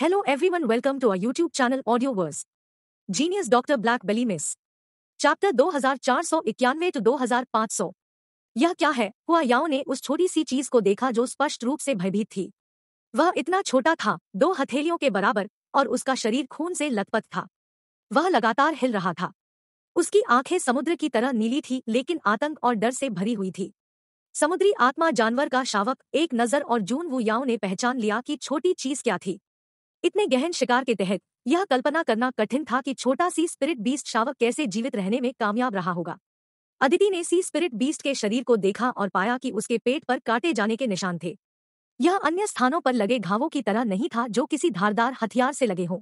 Hello everyone welcome to our YouTube channel Audioverse. Genius Dr. Black Belly Miss. Chapter 2491 to 2500 यह क्या है हुआ याओ ने उस छोटी सी चीज को देखा जो स्पष्ट रूप से भयभीत थी वह इतना छोटा था दो हथेलियों के बराबर और उसका शरीर खून से लथपथ था वह लगातार हिल रहा था उसकी आंखें समुद्र की तरह नीली थी लेकिन आतंक और डर से भरी हुई थी समुद्री आत्मा जानवर का शावक एक नजर और जून वु याओ ने पहचान लिया कि छोटी चीज क्या थी इतने गहन शिकार के तहत यह कल्पना करना कठिन था कि छोटा सी स्पिरिट बीस्ट शावक कैसे जीवित रहने में कामयाब रहा होगा अदिति ने सी स्पिरिट बीस्ट के शरीर को देखा और पाया कि उसके पेट पर काटे जाने के निशान थे यह अन्य स्थानों पर लगे घावों की तरह नहीं था जो किसी धारदार हथियार से लगे हों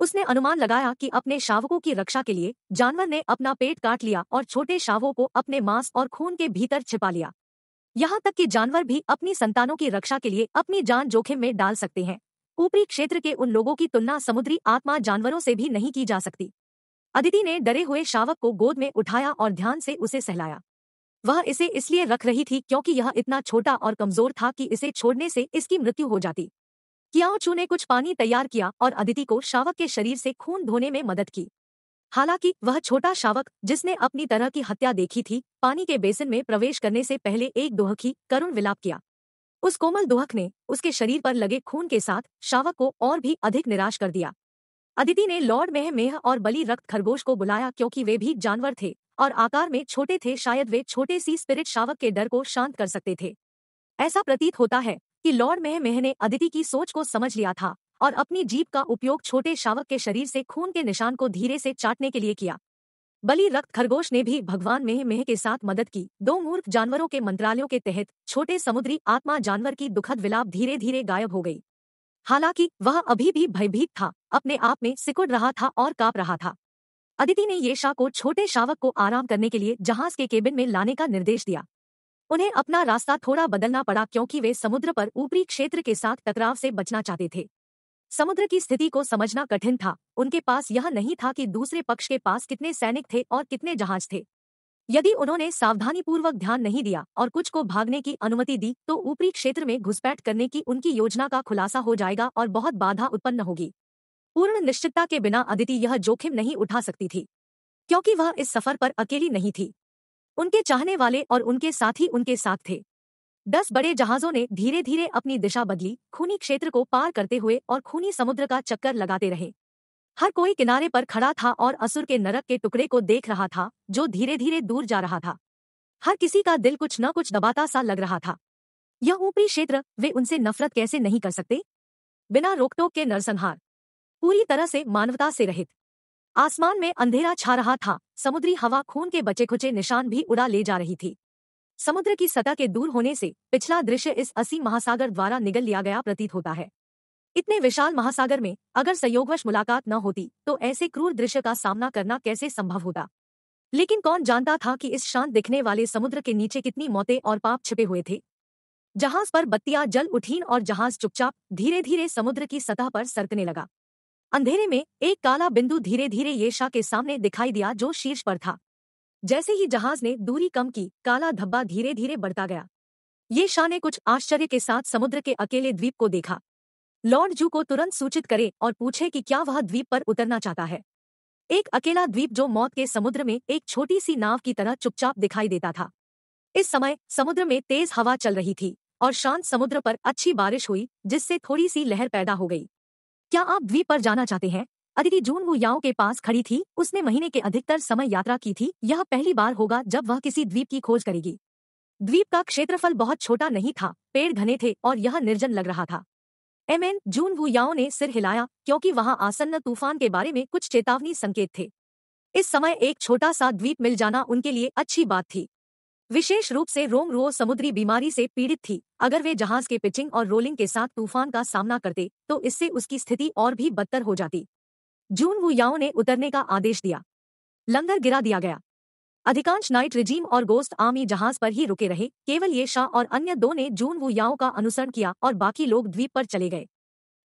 उसने अनुमान लगाया कि अपने शावकों की रक्षा के लिए जानवर ने अपना पेट काट लिया और छोटे शावों को अपने मांस और खून के भीतर छिपा लिया यहां तक कि जानवर भी अपनी संतानों की रक्षा के लिए अपनी जान जोखिम में डाल सकते हैं ऊपरी क्षेत्र के उन लोगों की तुलना समुद्री आत्मा जानवरों से भी नहीं की जा सकती अदिति ने डरे हुए शावक को गोद में उठाया और ध्यान से उसे सहलाया वह इसे इसलिए रख रही थी क्योंकि यह इतना छोटा और कमजोर था कि इसे छोड़ने से इसकी मृत्यु हो जाती कियाओचू ने कुछ पानी तैयार किया और अदिति को शावक के शरीर से खून धोने में मदद की हालांकि वह छोटा शावक जिसने अपनी तरह की हत्या देखी थी पानी के बेसिन में प्रवेश करने से पहले एक दोहखी करुण विलाप किया उस कोमल दुहक ने उसके शरीर पर लगे खून के साथ शावक को और भी अधिक निराश कर दिया अदिति ने लॉर्ड मेह मेह और बलि रक्त खरगोश को बुलाया क्योंकि वे भी जानवर थे और आकार में छोटे थे शायद वे छोटे सी स्पिरिट शावक के डर को शांत कर सकते थे ऐसा प्रतीत होता है कि लॉर्ड मेह मेह ने अदिति की सोच को समझ लिया था और अपनी जीप का उपयोग छोटे शावक के शरीर से खून के निशान को धीरे से चाटने के लिए किया बलि रक्त खरगोश ने भी भगवान मेह मेह के साथ मदद की दो मूर्ख जानवरों के मंत्रालयों के तहत छोटे समुद्री आत्मा जानवर की दुखद विलाप धीरे धीरे गायब हो गई हालांकि वह अभी भी भयभीत था अपने आप में सिकुड़ रहा था और काप रहा था अदिति ने येशा को छोटे शावक को आराम करने के लिए जहाज के केबिन में लाने का निर्देश दिया उन्हें अपना रास्ता थोड़ा बदलना पड़ा क्योंकि वे समुद्र पर ऊपरी क्षेत्र के साथ टकराव से बचना चाहते थे समुद्र की स्थिति को समझना कठिन था उनके पास यह नहीं था कि दूसरे पक्ष के पास कितने सैनिक थे और कितने जहाज थे यदि उन्होंने सावधानीपूर्वक ध्यान नहीं दिया और कुछ को भागने की अनुमति दी तो ऊपरी क्षेत्र में घुसपैठ करने की उनकी योजना का खुलासा हो जाएगा और बहुत बाधा उत्पन्न होगी पूर्ण निश्चितता के बिना अदिति यह जोखिम नहीं उठा सकती थी क्योंकि वह इस सफर पर अकेली नहीं थी उनके चाहने वाले और उनके साथी उनके साथ थे दस बड़े जहाजों ने धीरे धीरे अपनी दिशा बदली खूनी क्षेत्र को पार करते हुए और खूनी समुद्र का चक्कर लगाते रहे हर कोई किनारे पर खड़ा था और असुर के नरक के टुकड़े को देख रहा था जो धीरे धीरे दूर जा रहा था हर किसी का दिल कुछ न कुछ दबाता सा लग रहा था यह ऊपरी क्षेत्र वे उनसे नफरत कैसे नहीं कर सकते बिना रोकटोक के नरसंहार पूरी तरह से मानवता से रहित आसमान में अंधेरा छा रहा था समुद्री हवा खून के बचे खुचे निशान भी उड़ा ले जा रही थी समुद्र की सतह के दूर होने से पिछला दृश्य इस असी महासागर द्वारा निगल लिया गया प्रतीत होता है इतने विशाल महासागर में अगर संयोगवश मुलाकात न होती तो ऐसे क्रूर दृश्य का सामना करना कैसे संभव होता लेकिन कौन जानता था कि इस शांत दिखने वाले समुद्र के नीचे कितनी मौतें और पाप छिपे हुए थे जहाज पर बत्तियां जल उठीन और जहाज चुपचाप धीरे धीरे समुद्र की सतह पर सरकने लगा अंधेरे में एक काला बिंदु धीरे धीरे येशा के सामने दिखाई दिया जो शीर्ष पर था जैसे ही जहाज ने दूरी कम की काला धब्बा धीरे धीरे बढ़ता गया ये शाह ने कुछ आश्चर्य के साथ समुद्र के अकेले द्वीप को देखा लॉर्ड जू को तुरंत सूचित करे और पूछे कि क्या वह द्वीप पर उतरना चाहता है एक अकेला द्वीप जो मौत के समुद्र में एक छोटी सी नाव की तरह चुपचाप दिखाई देता था इस समय समुद्र में तेज हवा चल रही थी और शांत समुद्र पर अच्छी बारिश हुई जिससे थोड़ी सी लहर पैदा हो गई क्या आप द्वीप पर जाना चाहते हैं अदिति जून याओ के पास खड़ी थी उसने महीने के अधिकतर समय यात्रा की थी यह पहली बार होगा जब वह किसी द्वीप की खोज करेगी द्वीप का क्षेत्रफल बहुत छोटा नहीं था पेड़ घने थे और यह निर्जन लग रहा था एम एन जून याओ ने सिर हिलाया क्योंकि वहां आसन्न तूफान के बारे में कुछ चेतावनी संकेत थे इस समय एक छोटा सा द्वीप मिल जाना उनके लिए अच्छी बात थी विशेष रूप से रोम रो समुद्री बीमारी से पीड़ित थी अगर वे जहाज के पिचिंग और रोलिंग के साथ तूफान का सामना करते तो इससे उसकी स्थिति और भी बदतर हो जाती जून याओ ने उतरने का आदेश दिया लंगर गिरा दिया गया अधिकांश नाइट रिजीम और गोस्ट आर्मी जहाज पर ही रुके रहे केवल ये शाह और अन्य दो ने जून याओ का अनुसरण किया और बाकी लोग द्वीप पर चले गए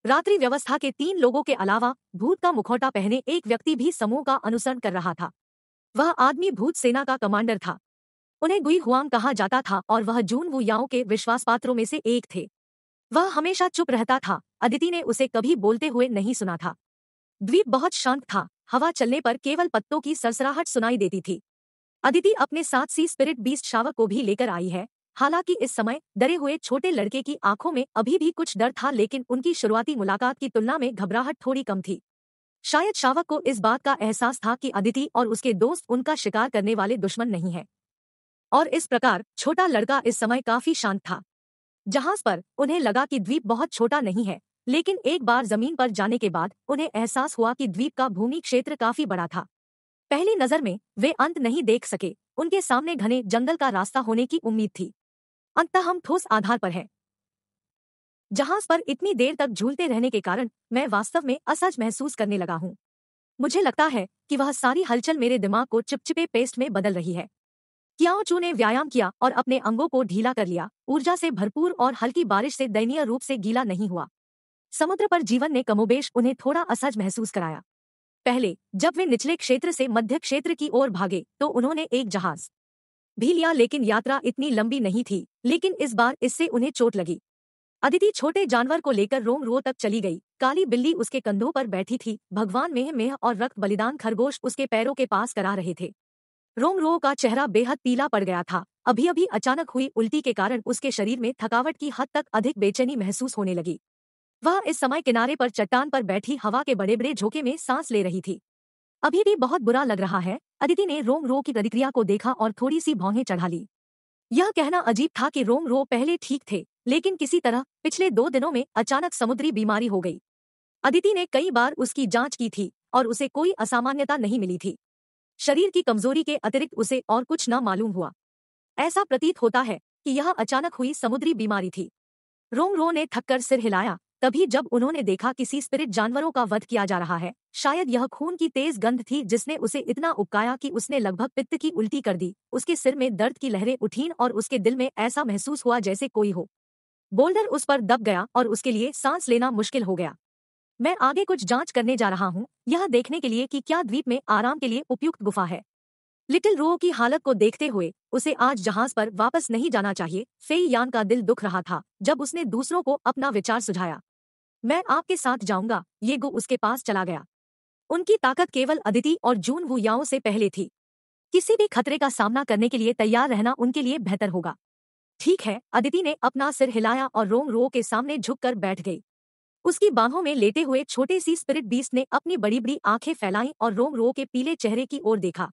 रात्रि व्यवस्था के तीन लोगों के अलावा भूत का मुखौटा पहने एक व्यक्ति भी समूह का अनुसरण कर रहा था वह आदमी भूत सेना का कमांडर था उन्हें गुई हुआंग कहा जाता था और वह जून याओ के विश्वास पात्रों में से एक थे वह हमेशा चुप रहता था अदिति ने उसे कभी बोलते हुए नहीं सुना था द्वीप बहुत शांत था हवा चलने पर केवल पत्तों की सरसराहट सुनाई देती थी अदिति अपने साथ सी स्पिरिट बीस्ट शावक को भी लेकर आई है हालांकि इस समय डरे हुए छोटे लड़के की आंखों में अभी भी कुछ डर था लेकिन उनकी शुरुआती मुलाकात की तुलना में घबराहट थोड़ी कम थी शायद शावक को इस बात का एहसास था कि अदिति और उसके दोस्त उनका शिकार करने वाले दुश्मन नहीं हैं और इस प्रकार छोटा लड़का इस समय काफी शांत था जहाज पर उन्हें लगा कि द्वीप बहुत छोटा नहीं है लेकिन एक बार जमीन पर जाने के बाद उन्हें एहसास हुआ कि द्वीप का भूमि क्षेत्र काफी बड़ा था पहली नजर में वे अंत नहीं देख सके उनके सामने घने जंगल का रास्ता होने की उम्मीद थी अंत हम ठोस आधार पर है जहाज पर इतनी देर तक झूलते रहने के कारण मैं वास्तव में असहज महसूस करने लगा हूँ मुझे लगता है कि वह सारी हलचल मेरे दिमाग को चिपचिपे पेस्ट में बदल रही है कियाओचू ने व्यायाम किया और अपने अंगों को ढीला कर लिया ऊर्जा से भरपूर और हल्की बारिश से दयनीय रूप से गीला नहीं हुआ समुद्र पर जीवन ने कमोबेश उन्हें थोड़ा असहज महसूस कराया पहले जब वे निचले क्षेत्र से मध्य क्षेत्र की ओर भागे तो उन्होंने एक जहाज भी लिया लेकिन यात्रा इतनी लंबी नहीं थी लेकिन इस बार इससे उन्हें चोट लगी अदिति छोटे जानवर को लेकर रोम रो तक चली गई काली बिल्ली उसके कंधों पर बैठी थी भगवान मेह मेह और रक्त बलिदान खरगोश उसके पैरों के पास करा रहे थे रोम रो का चेहरा बेहद पीला पड़ गया था अभी अभी अचानक हुई उल्टी के कारण उसके शरीर में थकावट की हद तक अधिक बेचैनी महसूस होने लगी वह इस समय किनारे पर चट्टान पर बैठी हवा के बड़े बड़े झोंके में सांस ले रही थी अभी भी बहुत बुरा लग रहा है अदिति ने रोम रो की प्रतिक्रिया को देखा और थोड़ी सी भौहें चढ़ा ली यह कहना अजीब था कि रोम रो पहले ठीक थे लेकिन किसी तरह पिछले दो दिनों में अचानक समुद्री बीमारी हो गई अदिति ने कई बार उसकी जांच की थी और उसे कोई असामान्यता नहीं मिली थी शरीर की कमजोरी के अतिरिक्त उसे और कुछ न मालूम हुआ ऐसा प्रतीत होता है कि यह अचानक हुई समुद्री बीमारी थी रोम रो ने थककर सिर हिलाया तभी जब उन्होंने देखा किसी स्पिरिट जानवरों का वध किया जा रहा है शायद यह खून की तेज गंध थी जिसने उसे इतना उपकाया कि उसने लगभग पित्त की उल्टी कर दी उसके सिर में दर्द की लहरें उठीं और उसके दिल में ऐसा महसूस हुआ जैसे कोई हो बोल्डर उस पर दब गया और उसके लिए सांस लेना मुश्किल हो गया मैं आगे कुछ जाँच करने जा रहा हूँ यह देखने के लिए की क्या द्वीप में आराम के लिए उपयुक्त गुफा है लिटिल रो की हालत को देखते हुए उसे आज जहाज पर वापस नहीं जाना चाहिए फेई यान का दिल दुख रहा था जब उसने दूसरों को अपना विचार सुझाया मैं आपके साथ जाऊंगा ये गो उसके पास चला गया उनकी ताकत केवल अदिति और जून वुयाओं से पहले थी किसी भी खतरे का सामना करने के लिए तैयार रहना उनके लिए बेहतर होगा ठीक है अदिति ने अपना सिर हिलाया और रोम रो के सामने झुककर बैठ गई उसकी बाहों में लेटे हुए छोटे सी स्पिरिट बीस ने अपनी बड़ी बड़ी आंखें फैलाई और रोम रो के पीले चेहरे की ओर देखा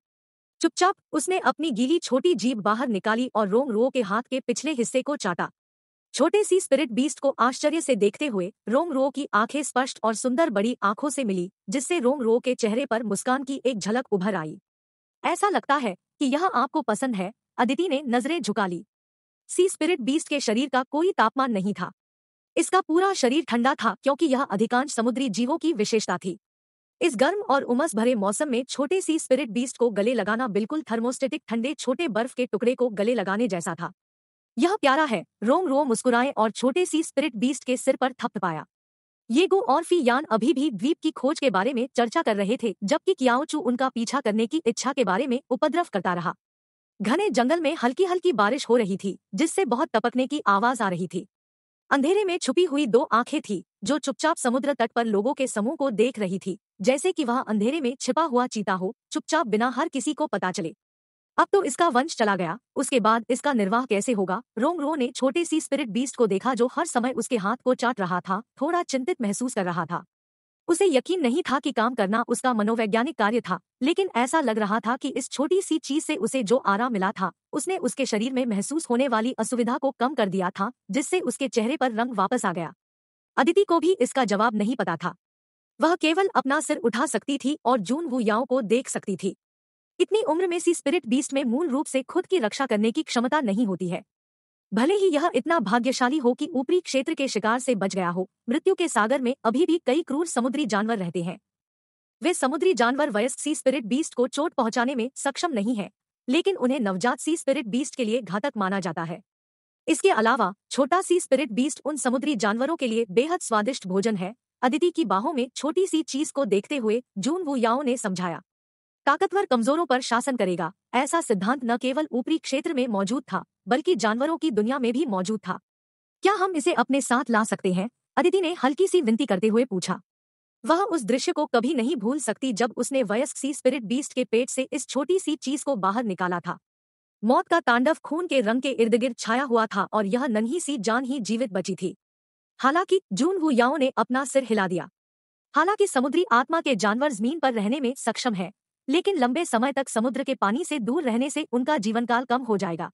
चुपचाप उसने अपनी गीली छोटी जीभ बाहर निकाली और रोम रो के हाथ के पिछले हिस्से को चाटा छोटे सी स्पिरिट बीस्ट को आश्चर्य से देखते हुए रोंग रो की आंखें स्पष्ट और सुंदर बड़ी आंखों से मिली जिससे रोंग रो के चेहरे पर मुस्कान की एक झलक उभर आई ऐसा लगता है कि यह आपको पसंद है अदिति ने नजरें झुका ली सी स्पिरिट बीस्ट के शरीर का कोई तापमान नहीं था इसका पूरा शरीर ठंडा था क्योंकि यह अधिकांश समुद्री जीवों की विशेषता थी इस गर्म और उमस भरे मौसम में छोटे सी स्पिरिट बीस्ट को गले लगाना बिल्कुल थर्मोस्टेटिक ठंडे छोटे बर्फ के टुकड़े को गले लगाने जैसा था यह प्यारा है रोम रोम मुस्कुराए और छोटे सी स्पिरिट बीस्ट के सिर पर थपथपाया ये गो और फी यान अभी भी द्वीप की खोज के बारे में चर्चा कर रहे थे जबकि कियाओचू उनका पीछा करने की इच्छा के बारे में उपद्रव करता रहा घने जंगल में हल्की हल्की बारिश हो रही थी जिससे बहुत टपकने की आवाज आ रही थी अंधेरे में छुपी हुई दो आंखें थी जो चुपचाप समुद्र तट पर लोगों के समूह को देख रही थी जैसे कि वह अंधेरे में छिपा हुआ चीता हो चुपचाप बिना हर किसी को पता चले अब तो इसका वंश चला गया उसके बाद इसका निर्वाह कैसे होगा रोंग रो ने छोटे सी स्पिरिट बीस्ट को देखा जो हर समय उसके हाथ को चाट रहा था थोड़ा चिंतित महसूस कर रहा था उसे यकीन नहीं था कि काम करना उसका मनोवैज्ञानिक कार्य था लेकिन ऐसा लग रहा था कि इस छोटी सी चीज से उसे जो आराम मिला था उसने उसके शरीर में महसूस होने वाली असुविधा को कम कर दिया था जिससे उसके चेहरे पर रंग वापस आ गया अदिति को भी इसका जवाब नहीं पता था वह केवल अपना सिर उठा सकती थी और जून वुयाओ को देख सकती थी इतनी उम्र में सी स्पिरिट बीस्ट में मूल रूप से खुद की रक्षा करने की क्षमता नहीं होती है भले ही यह इतना भाग्यशाली हो कि ऊपरी क्षेत्र के शिकार से बच गया हो मृत्यु के सागर में अभी भी कई क्रूर समुद्री जानवर रहते हैं वे समुद्री जानवर वयस्क सी स्पिरिट बीस्ट को चोट पहुंचाने में सक्षम नहीं है लेकिन उन्हें नवजात सी स्पिरिट बीस्ट के लिए घातक माना जाता है इसके अलावा छोटा सी स्पिरिट बीस्ट उन समुद्री जानवरों के लिए बेहद स्वादिष्ट भोजन है अदिति की बाहों में छोटी सी चीज को देखते हुए जून वुयाओ ने समझाया ताकतवर कमजोरों पर शासन करेगा ऐसा सिद्धांत न केवल ऊपरी क्षेत्र में मौजूद था बल्कि जानवरों की दुनिया में भी मौजूद था क्या हम इसे अपने साथ ला सकते हैं अदिति ने हल्की सी विनती करते हुए पूछा वह उस दृश्य को कभी नहीं भूल सकती जब उसने वयस्क सी स्पिरिट बीस्ट के पेट से इस छोटी सी चीज को बाहर निकाला था मौत का तांडव खून के रंग के इर्द गिर्द छाया हुआ था और यह नन्ही सी जान ही जीवित बची थी हालांकि जून हुयाओ ने अपना सिर हिला दिया हालांकि समुद्री आत्मा के जानवर जमीन पर रहने में सक्षम है लेकिन लंबे समय तक समुद्र के पानी से दूर रहने से उनका जीवनकाल कम हो जाएगा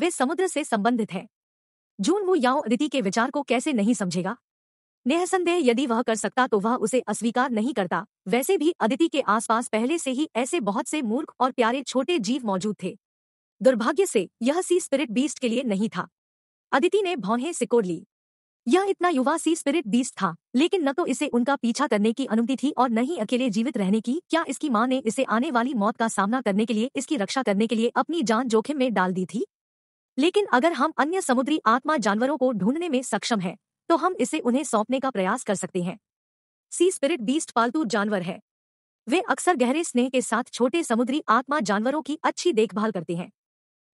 वे समुद्र से संबंधित हैं जून वो याओ अदिति के विचार को कैसे नहीं समझेगा नेहसंदेह यदि वह कर सकता तो वह उसे अस्वीकार नहीं करता वैसे भी अदिति के आसपास पहले से ही ऐसे बहुत से मूर्ख और प्यारे छोटे जीव मौजूद थे दुर्भाग्य से यह सी स्पिरिट बीस्ट के लिए नहीं था अदिति ने भौहें सिकोड़ ली यह इतना युवा सी स्पिरिट बीस्ट था लेकिन न तो इसे उनका पीछा करने की अनुमति थी और न ही अकेले जीवित रहने की क्या इसकी माँ ने इसे आने वाली मौत का सामना करने के लिए इसकी रक्षा करने के लिए अपनी जान जोखिम में डाल दी थी लेकिन अगर हम अन्य समुद्री आत्मा जानवरों को ढूंढने में सक्षम हैं, तो हम इसे उन्हें सौंपने का प्रयास कर सकते हैं सी स्पिरिट बीस्ट पालतू जानवर है वे अक्सर गहरे स्नेह के साथ छोटे समुद्री आत्मा जानवरों की अच्छी देखभाल करते हैं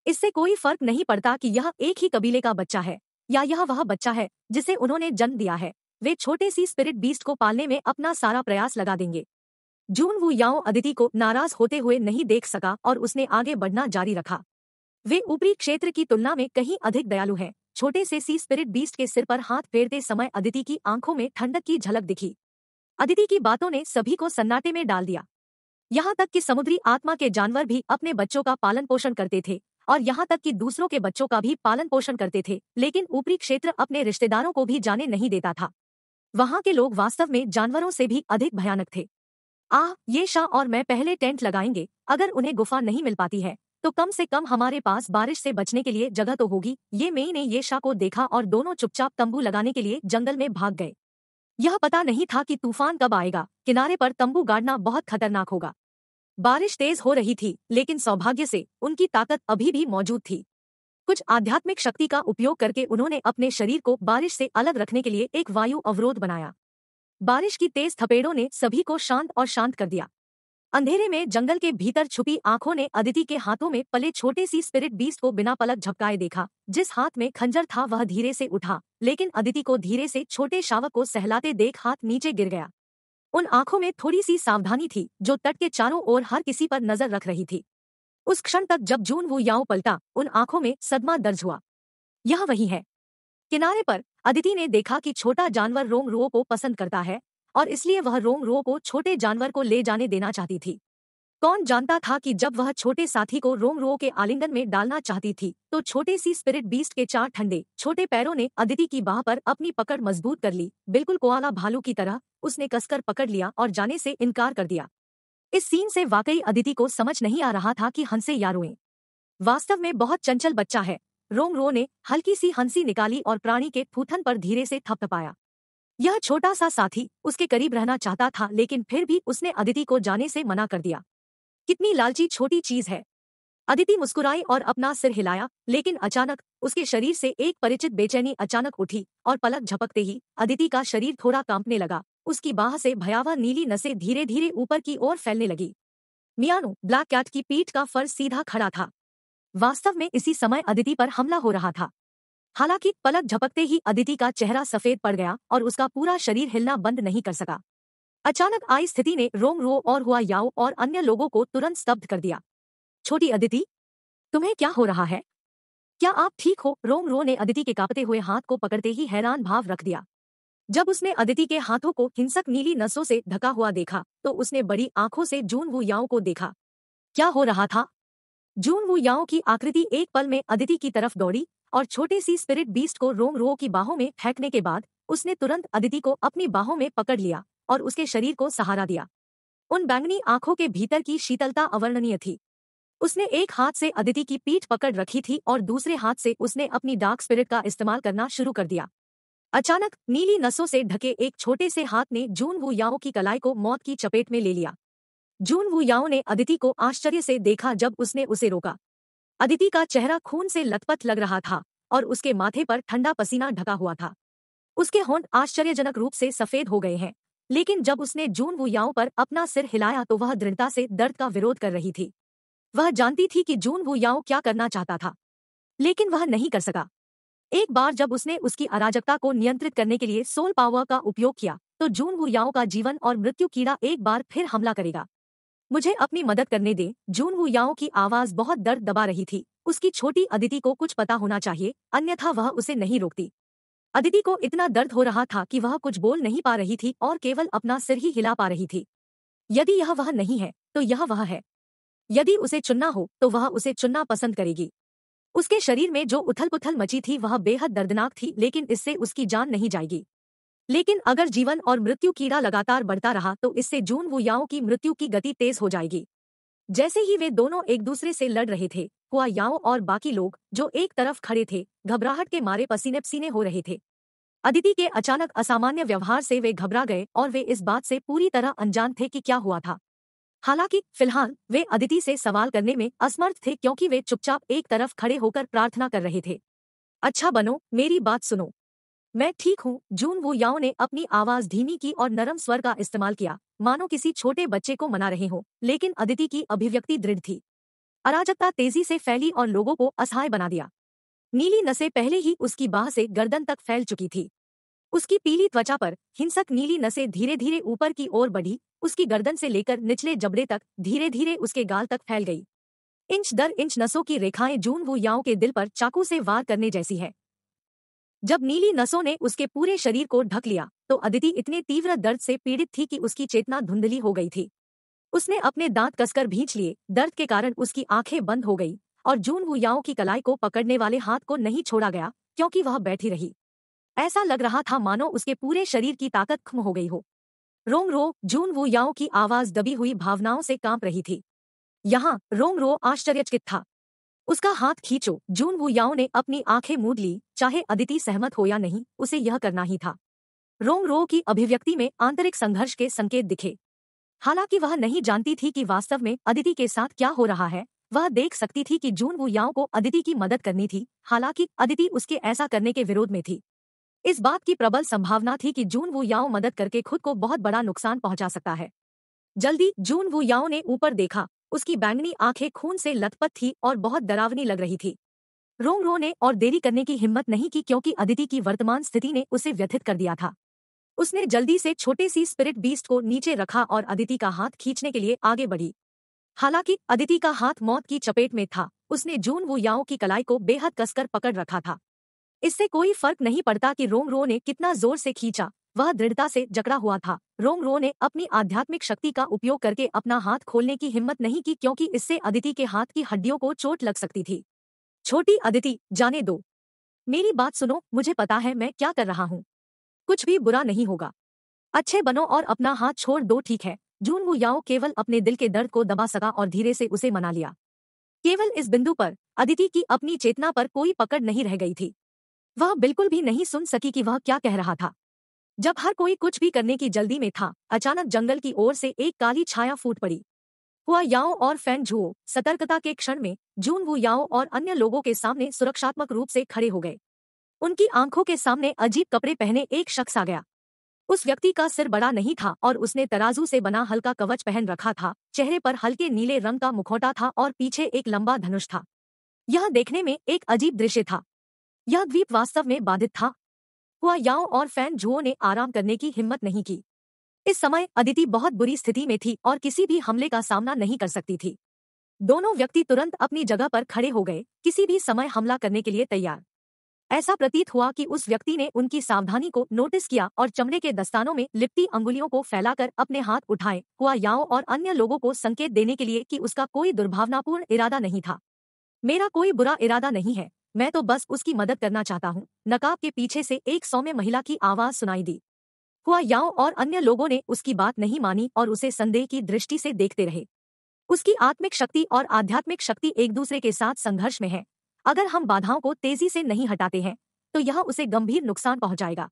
इससे कोई फर्क नहीं पड़ता कि यह एक ही कबीले का बच्चा है या यह वह बच्चा है जिसे उन्होंने जन्म दिया है वे छोटे सी स्पिरिट बीस्ट को पालने में अपना सारा प्रयास लगा देंगे जून वो याओ अदिति को नाराज होते हुए नहीं देख सका और उसने आगे बढ़ना जारी रखा वे ऊपरी क्षेत्र की तुलना में कहीं अधिक दयालु हैं छोटे से सी स्पिरिट बीस्ट के सिर पर हाथ फेरते समय अदिति की आंखों में ठंडक की झलक दिखी अदिति की बातों ने सभी को सन्नाटे में डाल दिया यहाँ तक कि समुद्री आत्मा के जानवर भी अपने बच्चों का पालन पोषण करते थे और यहाँ तक कि दूसरों के बच्चों का भी पालन पोषण करते थे लेकिन ऊपरी क्षेत्र अपने रिश्तेदारों को भी जाने नहीं देता था वहाँ के लोग वास्तव में जानवरों से भी अधिक भयानक थे आह ये शाह और मैं पहले टेंट लगाएंगे अगर उन्हें गुफा नहीं मिल पाती है तो कम से कम हमारे पास बारिश से बचने के लिए जगह तो होगी ये मई ने ये शाह को देखा और दोनों चुपचाप तंबू लगाने के लिए जंगल में भाग गए यह पता नहीं था कि तूफान कब आएगा किनारे पर तंबू गाड़ना बहुत खतरनाक होगा बारिश तेज हो रही थी लेकिन सौभाग्य से उनकी ताकत अभी भी मौजूद थी कुछ आध्यात्मिक शक्ति का उपयोग करके उन्होंने अपने शरीर को बारिश से अलग रखने के लिए एक वायु अवरोध बनाया बारिश की तेज थपेड़ों ने सभी को शांत और शांत कर दिया अंधेरे में जंगल के भीतर छुपी आंखों ने अदिति के हाथों में पले छोटे सी स्पिरिट बीस को बिना पलक झपकाए देखा जिस हाथ में खंजर था वह धीरे से उठा लेकिन अदिति को धीरे से छोटे शावक को सहलाते देख हाथ नीचे गिर गया उन आंखों में थोड़ी सी सावधानी थी जो तट के चारों ओर हर किसी पर नजर रख रही थी उस क्षण तक जब जून वो याओ पलटा उन आंखों में सदमा दर्ज हुआ यह वही है किनारे पर अदिति ने देखा कि छोटा जानवर रोम रो को पसंद करता है और इसलिए वह रोम रो को छोटे जानवर को ले जाने देना चाहती थी कौन जानता था कि जब वह छोटे साथी को रोम रो के आलिंगन में डालना चाहती थी तो छोटे सी स्पिरिट बीस्ट के चार ठंडे छोटे पैरों ने अदिति की बाह पर अपनी पकड़ मजबूत कर ली बिल्कुल कोआला भालू की तरह उसने कसकर पकड़ लिया और जाने से इनकार कर दिया इस सीन से वाकई अदिति को समझ नहीं आ रहा था कि हंसे या रोए वास्तव में बहुत चंचल बच्चा है रोम रो ने हल्की सी हंसी निकाली और प्राणी के फूथन पर धीरे से थपथपाया यह छोटा सा साथी उसके करीब रहना चाहता था लेकिन फिर भी उसने अदिति को जाने से मना कर दिया कितनी लालची छोटी चीज है अदिति मुस्कुराई और अपना सिर हिलाया लेकिन अचानक उसके शरीर से एक परिचित बेचैनी अचानक उठी और पलक झपकते ही अदिति का शरीर थोड़ा कांपने लगा उसकी बाह से भयावह नीली नसें धीरे धीरे ऊपर की ओर फैलने लगी मियानो ब्लैक कैट की पीठ का फर सीधा खड़ा था वास्तव में इसी समय अदिति पर हमला हो रहा था हालांकि पलक झपकते ही अदिति का चेहरा सफेद पड़ गया और उसका पूरा शरीर हिलना बंद नहीं कर सका अचानक आई स्थिति ने रोम रो और हुआ याओ और अन्य लोगों को तुरंत स्तब्ध कर दिया छोटी अदिति तुम्हें क्या हो रहा है क्या आप ठीक हो रोम रो ने अदिति के कांपते हुए हाथ को पकड़ते ही हैरान भाव रख दिया जब उसने अदिति के हाथों को हिंसक नीली नसों से ढका हुआ देखा तो उसने बड़ी आंखों से जून वु याओ को देखा क्या हो रहा था जून वु याओ की आकृति एक पल में अदिति की तरफ दौड़ी और छोटे सी स्पिरिट बीस्ट को रोम रो की बाहों में फेंकने के बाद उसने तुरंत अदिति को अपनी बाहों में पकड़ लिया और उसके शरीर को सहारा दिया उन बैंगनी आंखों के भीतर की शीतलता अवर्णनीय थी उसने एक हाथ से अदिति की पीठ पकड़ रखी थी और दूसरे हाथ से उसने अपनी डार्क स्पिरिट का इस्तेमाल करना शुरू कर दिया अचानक नीली नसों से ढके एक छोटे से हाथ ने जून वू याओ की कलाई को मौत की चपेट में ले लिया जून वू याओ ने अदिति को आश्चर्य से देखा जब उसने उसे रोका अदिति का चेहरा खून से लथपथ लग रहा था और उसके माथे पर ठंडा पसीना ढका हुआ था उसके होंठ आश्चर्यजनक रूप से सफेद हो गए हैं लेकिन जब उसने जून याओ पर अपना सिर हिलाया तो वह दृढ़ता से दर्द का विरोध कर रही थी वह जानती थी कि जून याओ क्या करना चाहता था लेकिन वह नहीं कर सका एक बार जब उसने उसकी अराजकता को नियंत्रित करने के लिए सोल पावर का उपयोग किया तो जून याओ का जीवन और मृत्यु कीड़ा एक बार फिर हमला करेगा मुझे अपनी मदद करने दें जून याओ की आवाज बहुत दर्द दबा रही थी उसकी छोटी अदिति को कुछ पता होना चाहिए अन्यथा वह उसे नहीं रोकती अदिति को इतना दर्द हो रहा था कि वह कुछ बोल नहीं पा रही थी और केवल अपना सिर ही हिला पा रही थी यदि यह वह नहीं है तो यह वह है यदि उसे चुनना हो तो वह उसे चुनना पसंद करेगी उसके शरीर में जो उथल पुथल मची थी वह बेहद दर्दनाक थी लेकिन इससे उसकी जान नहीं जाएगी लेकिन अगर जीवन और मृत्यु कीड़ा लगातार बढ़ता रहा तो इससे जून वुयाओं की मृत्यु की गति तेज हो जाएगी जैसे ही वे दोनों एक दूसरे से लड़ रहे थे याओ और बाकी लोग जो एक तरफ खड़े थे घबराहट के मारे पसीने पसीने हो रहे थे अदिति के अचानक असामान्य व्यवहार से वे घबरा गए और वे इस बात से पूरी तरह अनजान थे कि क्या हुआ था हालांकि फिलहाल वे अदिति से सवाल करने में असमर्थ थे क्योंकि वे चुपचाप एक तरफ खड़े होकर प्रार्थना कर रहे थे अच्छा बनो मेरी बात सुनो मैं ठीक हूँ जून वो याओ ने अपनी आवाज धीमी की और नरम स्वर का इस्तेमाल किया मानो किसी छोटे बच्चे को मना रहे हों लेकिन अदिति की अभिव्यक्ति दृढ़ थी अराजकता तेजी से फैली और लोगों को असहाय बना दिया नीली नसें पहले ही उसकी बाह से गर्दन तक फैल चुकी थी उसकी पीली त्वचा पर हिंसक नीली नसें धीरे धीरे ऊपर की ओर बढ़ी उसकी गर्दन से लेकर निचले जबड़े तक धीरे धीरे उसके गाल तक फैल गई इंच दर इंच नसों की रेखाएं जून वो याओ के दिल पर चाकू से वार करने जैसी है जब नीली नसों ने उसके पूरे शरीर को ढक लिया तो अदिति इतने तीव्र दर्द से पीड़ित थी कि उसकी चेतना धुंधली हो गई थी उसने अपने दांत कसकर भींच लिए दर्द के कारण उसकी आंखें बंद हो गई और जून वुयाओ की कलाई को पकड़ने वाले हाथ को नहीं छोड़ा गया क्योंकि वह बैठी रही ऐसा लग रहा था मानो उसके पूरे शरीर की ताकत खम हो गई हो रोंग रो जून वुयाओ की आवाज दबी हुई भावनाओं से कांप रही थी यहाँ रोंग रो आश्चर्यचकित था उसका हाथ खींचो जून वुयाओ ने अपनी आंखें मूड ली चाहे अदिति सहमत हो या नहीं उसे यह करना ही था रोंग रो की अभिव्यक्ति में आंतरिक संघर्ष के संकेत दिखे हालांकि वह नहीं जानती थी कि वास्तव में अदिति के साथ क्या हो रहा है वह देख सकती थी कि जून याओ को अदिति की मदद करनी थी हालांकि अदिति उसके ऐसा करने के विरोध में थी इस बात की प्रबल संभावना थी कि जून याओ मदद करके खुद को बहुत बड़ा नुकसान पहुंचा सकता है जल्दी जून याओ ने ऊपर देखा उसकी बैंगनी आंखें खून से लथपथ थी और बहुत डरावनी लग रही थी रो ने और देरी करने की हिम्मत नहीं की क्योंकि अदिति की वर्तमान स्थिति ने उसे व्यथित कर दिया था उसने जल्दी से छोटी सी स्पिरिट बीस्ट को नीचे रखा और अदिति का हाथ खींचने के लिए आगे बढ़ी हालांकि अदिति का हाथ मौत की चपेट में था उसने जून वो याओ की कलाई को बेहद कसकर पकड़ रखा था इससे कोई फर्क नहीं पड़ता कि रोंग रो ने कितना जोर से खींचा वह दृढ़ता से जकड़ा हुआ था रोंग रो ने अपनी आध्यात्मिक शक्ति का उपयोग करके अपना हाथ खोलने की हिम्मत नहीं की क्योंकि इससे अदिति के हाथ की हड्डियों को चोट लग सकती थी छोटी अदिति जाने दो मेरी बात सुनो मुझे पता है मैं क्या कर रहा हूँ कुछ भी बुरा नहीं होगा अच्छे बनो और अपना हाथ छोड़ दो ठीक है जून मुयाओ केवल अपने दिल के दर्द को दबा सका और धीरे से उसे मना लिया केवल इस बिंदु पर अदिति की अपनी चेतना पर कोई पकड़ नहीं रह गई थी वह बिल्कुल भी नहीं सुन सकी कि वह क्या कह रहा था जब हर कोई कुछ भी करने की जल्दी में था अचानक जंगल की ओर से एक काली छाया फूट पड़ी हुआ याओ और फैन झुओ सतर्कता के क्षण में जून वु याओ और अन्य लोगों के सामने सुरक्षात्मक रूप से खड़े हो गए उनकी आंखों के सामने अजीब कपड़े पहने एक शख्स आ गया उस व्यक्ति का सिर बड़ा नहीं था और उसने तराजू से बना हल्का कवच पहन रखा था चेहरे पर हल्के नीले रंग का मुखौटा था और पीछे एक लंबा धनुष था यह देखने में एक अजीब दृश्य था यह द्वीप वास्तव में बाधित था हुआ याओ और फैन जुओ ने आराम करने की हिम्मत नहीं की इस समय अदिति बहुत बुरी स्थिति में थी और किसी भी हमले का सामना नहीं कर सकती थी दोनों व्यक्ति तुरंत अपनी जगह पर खड़े हो गए किसी भी समय हमला करने के लिए तैयार ऐसा प्रतीत हुआ कि उस व्यक्ति ने उनकी सावधानी को नोटिस किया और चमड़े के दस्तानों में लिपटी अंगुलियों को फैलाकर अपने हाथ उठाए हुआ याओ और अन्य लोगों को संकेत देने के लिए कि उसका कोई दुर्भावनापूर्ण इरादा नहीं था मेरा कोई बुरा इरादा नहीं है मैं तो बस उसकी मदद करना चाहता हूँ नकाब के पीछे से एक सौम्य महिला की आवाज सुनाई दी हुआ याओ और अन्य लोगों ने उसकी बात नहीं मानी और उसे संदेह की दृष्टि से देखते रहे उसकी आत्मिक शक्ति और आध्यात्मिक शक्ति एक दूसरे के साथ संघर्ष में है अगर हम बाधाओं को तेजी से नहीं हटाते हैं तो यह उसे गंभीर नुकसान पहुंचाएगा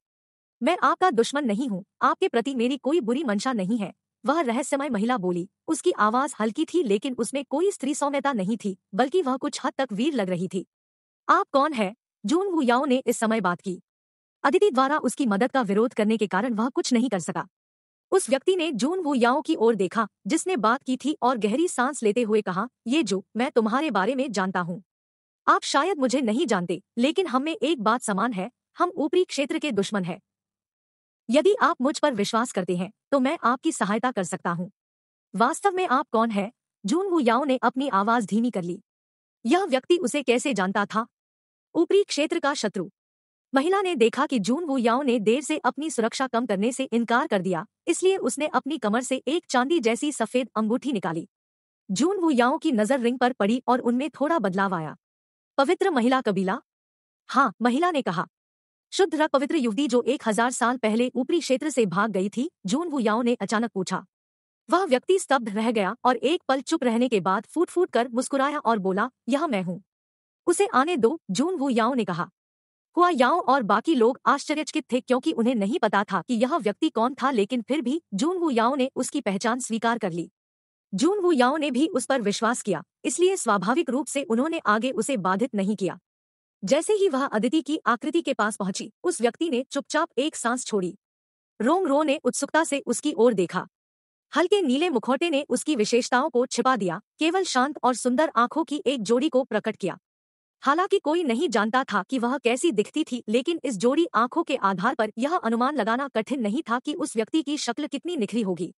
मैं आपका दुश्मन नहीं हूँ आपके प्रति मेरी कोई बुरी मंशा नहीं है वह रहस्यमय महिला बोली उसकी आवाज हल्की थी लेकिन उसमें कोई स्त्री सौम्यता नहीं थी बल्कि वह कुछ हद तक वीर लग रही थी आप कौन है जून वुयाओ ने इस समय बात की अदिति द्वारा उसकी मदद का विरोध करने के कारण वह कुछ नहीं कर सका उस व्यक्ति ने जून वुयाओ की ओर देखा जिसने बात की थी और गहरी सांस लेते हुए कहा ये जो मैं तुम्हारे बारे में जानता हूँ आप शायद मुझे नहीं जानते लेकिन हम में एक बात समान है हम ऊपरी क्षेत्र के दुश्मन हैं यदि आप मुझ पर विश्वास करते हैं तो मैं आपकी सहायता कर सकता हूँ वास्तव में आप कौन है जून याओ ने अपनी आवाज धीमी कर ली यह व्यक्ति उसे कैसे जानता था ऊपरी क्षेत्र का शत्रु महिला ने देखा कि जून याओ ने देर से अपनी सुरक्षा कम करने से इनकार कर दिया इसलिए उसने अपनी कमर से एक चांदी जैसी सफेद अंगूठी निकाली जून याओ की नजर रिंग पर पड़ी और उनमें थोड़ा बदलाव आया पवित्र महिला कबीला हाँ महिला ने कहा शुद्ध रक पवित्र युवती जो एक हजार साल पहले ऊपरी क्षेत्र से भाग गई थी जून वुयाओ ने अचानक पूछा वह व्यक्ति स्तब्ध रह गया और एक पल चुप रहने के बाद फूट फूट कर मुस्कुराया और बोला यह मैं हूँ उसे आने दो जून वु याओ ने कहा हुआ याओ और बाकी लोग आश्चर्यचकित थे क्योंकि उन्हें नहीं पता था कि यह व्यक्ति कौन था लेकिन फिर भी जून वु याओ ने उसकी पहचान स्वीकार कर ली जून वू याओ ने भी उस पर विश्वास किया इसलिए स्वाभाविक रूप से उन्होंने आगे उसे बाधित नहीं किया जैसे ही वह अदिति की आकृति के पास पहुंची उस व्यक्ति ने चुपचाप एक सांस छोड़ी रोंग रो ने उत्सुकता से उसकी ओर देखा हल्के नीले मुखौटे ने उसकी विशेषताओं को छिपा दिया केवल शांत और सुंदर आंखों की एक जोड़ी को प्रकट किया हालांकि कोई नहीं जानता था कि वह कैसी दिखती थी लेकिन इस जोड़ी आंखों के आधार पर यह अनुमान लगाना कठिन नहीं था कि उस व्यक्ति की शक्ल कितनी निखरी होगी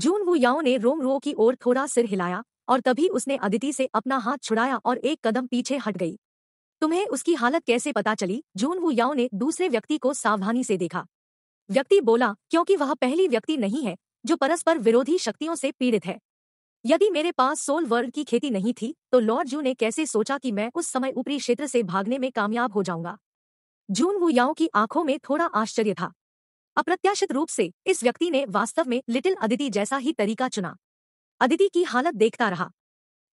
जून वू याओ ने रोम रो की ओर थोड़ा सिर हिलाया और तभी उसने अदिति से अपना हाथ छुड़ाया और एक कदम पीछे हट गई तुम्हें उसकी हालत कैसे पता चली जून वू याओ ने दूसरे व्यक्ति को सावधानी से देखा व्यक्ति बोला क्योंकि वह पहली व्यक्ति नहीं है जो परस्पर विरोधी शक्तियों से पीड़ित है यदि मेरे पास सोल वर्ल्ड की खेती नहीं थी तो लॉर्ड जू ने कैसे सोचा कि मैं उस समय ऊपरी क्षेत्र से भागने में कामयाब हो जाऊंगा जून वू याओ की आंखों में थोड़ा आश्चर्य था अप्रत्याशित रूप से इस व्यक्ति ने वास्तव में लिटिल अदिति जैसा ही तरीका चुना अदिति की हालत देखता रहा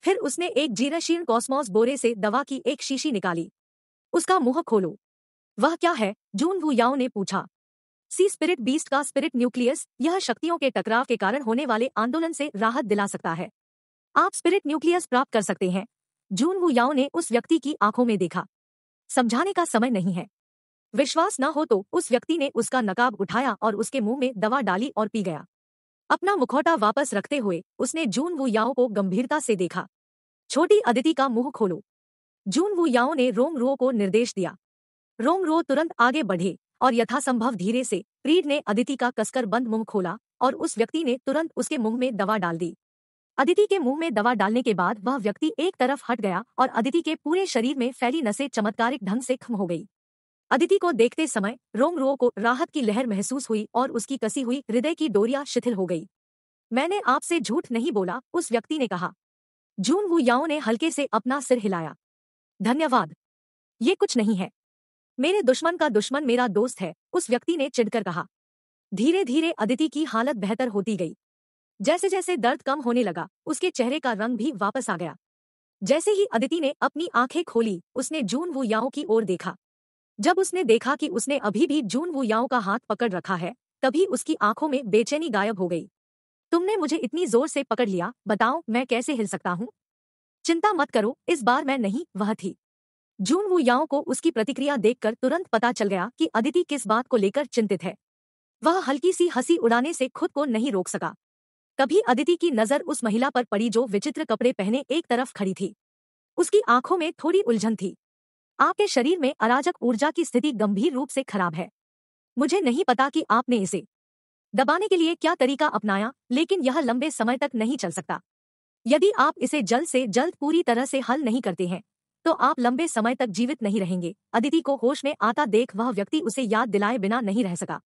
फिर उसने एक जीराशीर्ण कॉस्मोस बोरे से दवा की एक शीशी निकाली उसका मुंह खोलो वह क्या है जून याओ ने पूछा सी स्पिरिट बीस्ट का स्पिरिट न्यूक्लियस यह शक्तियों के टकराव के कारण होने वाले आंदोलन से राहत दिला सकता है आप स्पिरिट न्यूक्लियस प्राप्त कर सकते हैं जून याओ ने उस व्यक्ति की आंखों में देखा समझाने का समय नहीं है विश्वास न हो तो उस व्यक्ति ने उसका नकाब उठाया और उसके मुंह में दवा डाली और पी गया अपना मुखौटा वापस रखते हुए उसने जून वु याओ को गंभीरता से देखा छोटी अदिति का मुंह खोलो जून वु याओ ने रोम रो को निर्देश दिया रोम रो तुरंत आगे बढ़े और यथासंभव धीरे से प्रीड ने अदिति का कसकर बंद मुंह खोला और उस व्यक्ति ने तुरंत उसके मुंह में दवा डाल दी अदिति के मुंह में दवा डालने के बाद वह व्यक्ति एक तरफ हट गया और अदिति के पूरे शरीर में फैली नसें चमत्कारिक ढंग से खम हो गई अदिति को देखते समय रोम रो को राहत की लहर महसूस हुई और उसकी कसी हुई हृदय की डोरिया शिथिल हो गई मैंने आपसे झूठ नहीं बोला उस व्यक्ति ने कहा जून याओ ने हल्के से अपना सिर हिलाया धन्यवाद ये कुछ नहीं है मेरे दुश्मन का दुश्मन मेरा दोस्त है उस व्यक्ति ने चिढ़कर कहा धीरे धीरे अदिति की हालत बेहतर होती गई जैसे जैसे दर्द कम होने लगा उसके चेहरे का रंग भी वापस आ गया जैसे ही अदिति ने अपनी आंखें खोली उसने जून याओ की ओर देखा जब उसने देखा कि उसने अभी भी जून वुयाओ का हाथ पकड़ रखा है तभी उसकी आंखों में बेचैनी गायब हो गई तुमने मुझे इतनी जोर से पकड़ लिया बताओ मैं कैसे हिल सकता हूँ चिंता मत करो इस बार मैं नहीं वह थी जून याओ को उसकी प्रतिक्रिया देखकर तुरंत पता चल गया कि अदिति किस बात को लेकर चिंतित है वह हल्की सी हंसी उड़ाने से खुद को नहीं रोक सका कभी अदिति की नजर उस महिला पर पड़ी जो विचित्र कपड़े पहने एक तरफ खड़ी थी उसकी आंखों में थोड़ी उलझन थी आपके शरीर में अराजक ऊर्जा की स्थिति गंभीर रूप से खराब है मुझे नहीं पता कि आपने इसे दबाने के लिए क्या तरीका अपनाया लेकिन यह लंबे समय तक नहीं चल सकता यदि आप इसे जल्द से जल्द पूरी तरह से हल नहीं करते हैं तो आप लंबे समय तक जीवित नहीं रहेंगे अदिति को होश में आता देख वह व्यक्ति उसे याद दिलाए बिना नहीं रह सका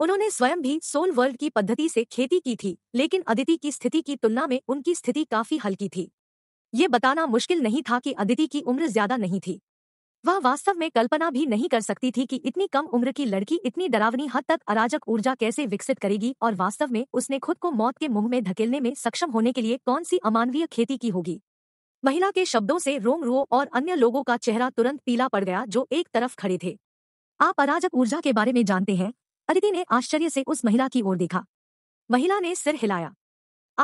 उन्होंने स्वयं भी सोल वर्ल्ड की पद्धति से खेती की थी लेकिन अदिति की स्थिति की तुलना में उनकी स्थिति काफी हल्की थी ये बताना मुश्किल नहीं था कि अदिति की उम्र ज्यादा नहीं थी वह वास्तव में कल्पना भी नहीं कर सकती थी कि इतनी कम उम्र की लड़की इतनी डरावनी हद तक अराजक ऊर्जा कैसे विकसित करेगी और वास्तव में उसने खुद को मौत के मुंह में धकेलने में सक्षम होने के लिए कौन सी अमानवीय खेती की होगी महिला के शब्दों से रोम रुओ और अन्य लोगों का चेहरा तुरंत पीला पड़ गया जो एक तरफ खड़े थे आप अराजक ऊर्जा के बारे में जानते हैं अदिति ने आश्चर्य से उस महिला की ओर देखा महिला ने सिर हिलाया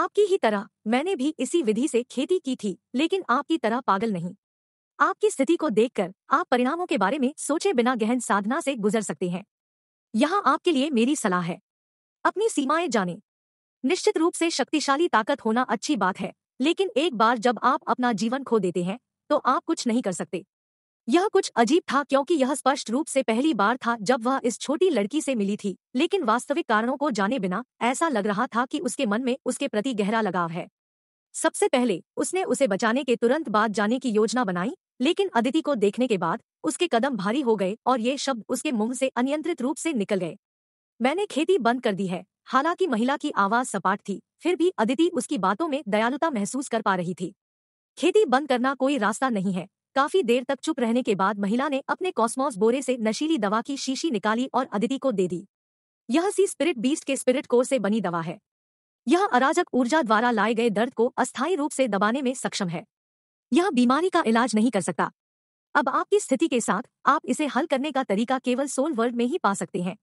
आपकी ही तरह मैंने भी इसी विधि से खेती की थी लेकिन आपकी तरह पागल नहीं आपकी स्थिति को देखकर आप परिणामों के बारे में सोचे बिना गहन साधना से गुजर सकते हैं यहाँ आपके लिए मेरी सलाह है अपनी सीमाएं जाने निश्चित रूप से शक्तिशाली ताकत होना अच्छी बात है लेकिन एक बार जब आप अपना जीवन खो देते हैं तो आप कुछ नहीं कर सकते यह कुछ अजीब था क्योंकि यह स्पष्ट रूप से पहली बार था जब वह इस छोटी लड़की से मिली थी लेकिन वास्तविक कारणों को जाने बिना ऐसा लग रहा था कि उसके मन में उसके प्रति गहरा लगाव है सबसे पहले उसने उसे बचाने के तुरंत बाद जाने की योजना बनाई लेकिन अदिति को देखने के बाद उसके कदम भारी हो गए और ये शब्द उसके मुंह से अनियंत्रित रूप से निकल गए मैंने खेती बंद कर दी है हालांकि महिला की आवाज सपाट थी फिर भी अदिति उसकी बातों में दयालुता महसूस कर पा रही थी खेती बंद करना कोई रास्ता नहीं है काफी देर तक चुप रहने के बाद महिला ने अपने कॉस्मोस बोरे से नशीली दवा की शीशी निकाली और अदिति को दे दी यह सी स्पिरिट बीस्ट के स्पिरिट कोर से बनी दवा है यह अराजक ऊर्जा द्वारा लाए गए दर्द को अस्थायी रूप से दबाने में सक्षम है यह बीमारी का इलाज नहीं कर सकता अब आपकी स्थिति के साथ आप इसे हल करने का तरीका केवल सोल वर्ल्ड में ही पा सकते हैं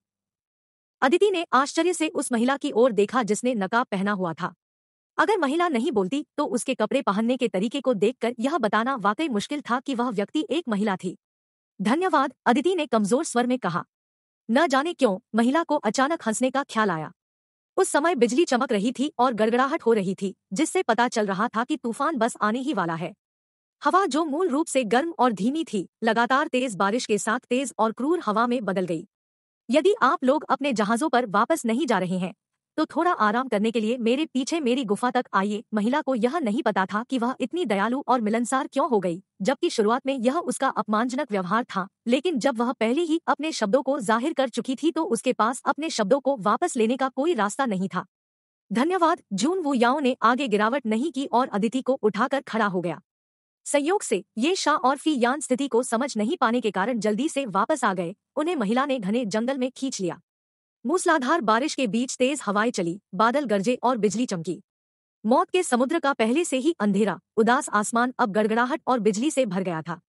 अदिति ने आश्चर्य से उस महिला की ओर देखा जिसने नकाब पहना हुआ था अगर महिला नहीं बोलती तो उसके कपड़े पहनने के तरीके को देखकर यह बताना वाकई मुश्किल था कि वह व्यक्ति एक महिला थी धन्यवाद अदिति ने कमजोर स्वर में कहा न जाने क्यों महिला को अचानक हंसने का ख्याल आया उस समय बिजली चमक रही थी और गड़गड़ाहट हो रही थी जिससे पता चल रहा था कि तूफान बस आने ही वाला है हवा जो मूल रूप से गर्म और धीमी थी लगातार तेज बारिश के साथ तेज और क्रूर हवा में बदल गई यदि आप लोग अपने जहाजों पर वापस नहीं जा रहे हैं तो थोड़ा आराम करने के लिए मेरे पीछे मेरी गुफा तक आइए महिला को यह नहीं पता था कि वह इतनी दयालु और मिलनसार क्यों हो गई जबकि शुरुआत में यह उसका अपमानजनक व्यवहार था लेकिन जब वह पहले ही अपने शब्दों को जाहिर कर चुकी थी तो उसके पास अपने शब्दों को वापस लेने का कोई रास्ता नहीं था धन्यवाद जून वो याओ ने आगे गिरावट नहीं की और अदिति को उठाकर खड़ा हो गया संयोग से ये शाह और फी यान स्थिति को समझ नहीं पाने के कारण जल्दी से वापस आ गए उन्हें महिला ने घने जंगल में खींच लिया मूसलाधार बारिश के बीच तेज हवाएं चली बादल गरजे और बिजली चमकी मौत के समुद्र का पहले से ही अंधेरा उदास आसमान अब गड़गड़ाहट और बिजली से भर गया था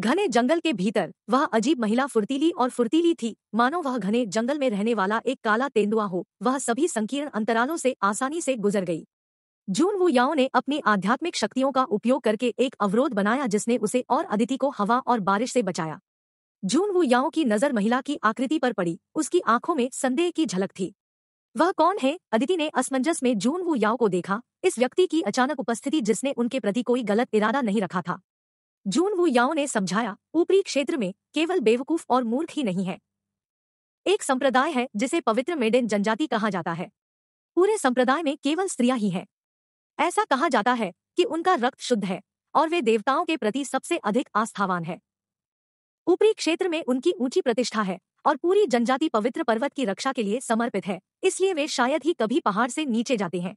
घने जंगल के भीतर वह अजीब महिला फुर्तीली और फुर्तीली थी मानो वह घने जंगल में रहने वाला एक काला तेंदुआ हो वह सभी संकीर्ण अंतरालों से आसानी से गुजर गई जून वु याओ ने अपनी आध्यात्मिक शक्तियों का उपयोग करके एक अवरोध बनाया जिसने उसे और अदिति को हवा और बारिश से बचाया जून वु याओ की नजर महिला की आकृति पर पड़ी उसकी आंखों में संदेह की झलक थी वह कौन है अदिति ने असमंजस में जून वु याओ को देखा इस व्यक्ति की अचानक उपस्थिति जिसने उनके प्रति कोई गलत इरादा नहीं रखा था जून वु याओ ने समझाया ऊपरी क्षेत्र में केवल बेवकूफ और मूर्ख ही नहीं है एक संप्रदाय है जिसे पवित्र मेडेन जनजाति कहा जाता है पूरे संप्रदाय में केवल स्त्रियां ही हैं ऐसा कहा जाता है कि उनका रक्त शुद्ध है और वे देवताओं के प्रति सबसे अधिक आस्थावान है ऊपरी क्षेत्र में उनकी ऊंची प्रतिष्ठा है और पूरी जनजाति पवित्र पर्वत की रक्षा के लिए समर्पित है इसलिए वे शायद ही कभी पहाड़ से नीचे जाते हैं